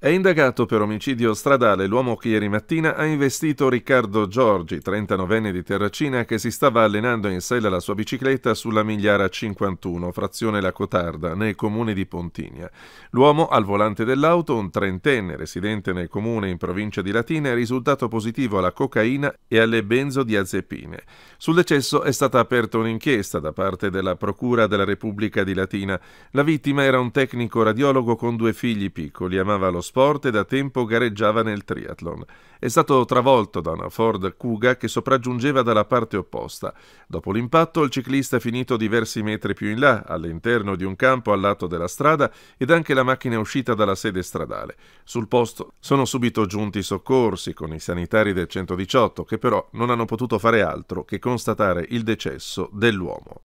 È indagato per omicidio stradale l'uomo che ieri mattina ha investito Riccardo Giorgi, 39enne di Terracina, che si stava allenando in sella la sua bicicletta sulla migliara 51, frazione La Cotarda, nel comune di Pontinia. L'uomo al volante dell'auto, un trentenne residente nel comune in provincia di Latina, è risultato positivo alla cocaina e alle benzodiazepine. Sul decesso è stata aperta un'inchiesta da parte della Procura della Repubblica di Latina. La vittima era un tecnico radiologo con due figli piccoli, amava lo sport e da tempo gareggiava nel triathlon. È stato travolto da una Ford Kuga che sopraggiungeva dalla parte opposta. Dopo l'impatto il ciclista è finito diversi metri più in là, all'interno di un campo al lato della strada ed anche la macchina è uscita dalla sede stradale. Sul posto sono subito giunti i soccorsi con i sanitari del 118 che però non hanno potuto fare altro che constatare il decesso dell'uomo.